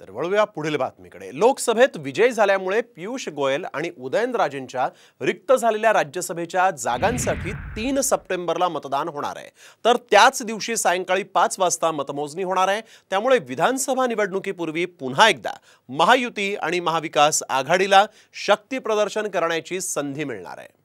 तर वळूया पुढील बातमीकडे लोकसभेत विजय झाल्यामुळे पियुष गोयल आणि उदयनराजेंच्या रिक्त झालेल्या राज्यसभेच्या जागांसाठी तीन सप्टेंबरला मतदान होणार आहे तर त्याच दिवशी सायंकाळी पाच वाजता मतमोजणी होणार आहे त्यामुळे विधानसभा निवडणुकीपूर्वी पुन्हा एकदा महायुती आणि महाविकास आघाडीला शक्ती प्रदर्शन करण्याची संधी मिळणार आहे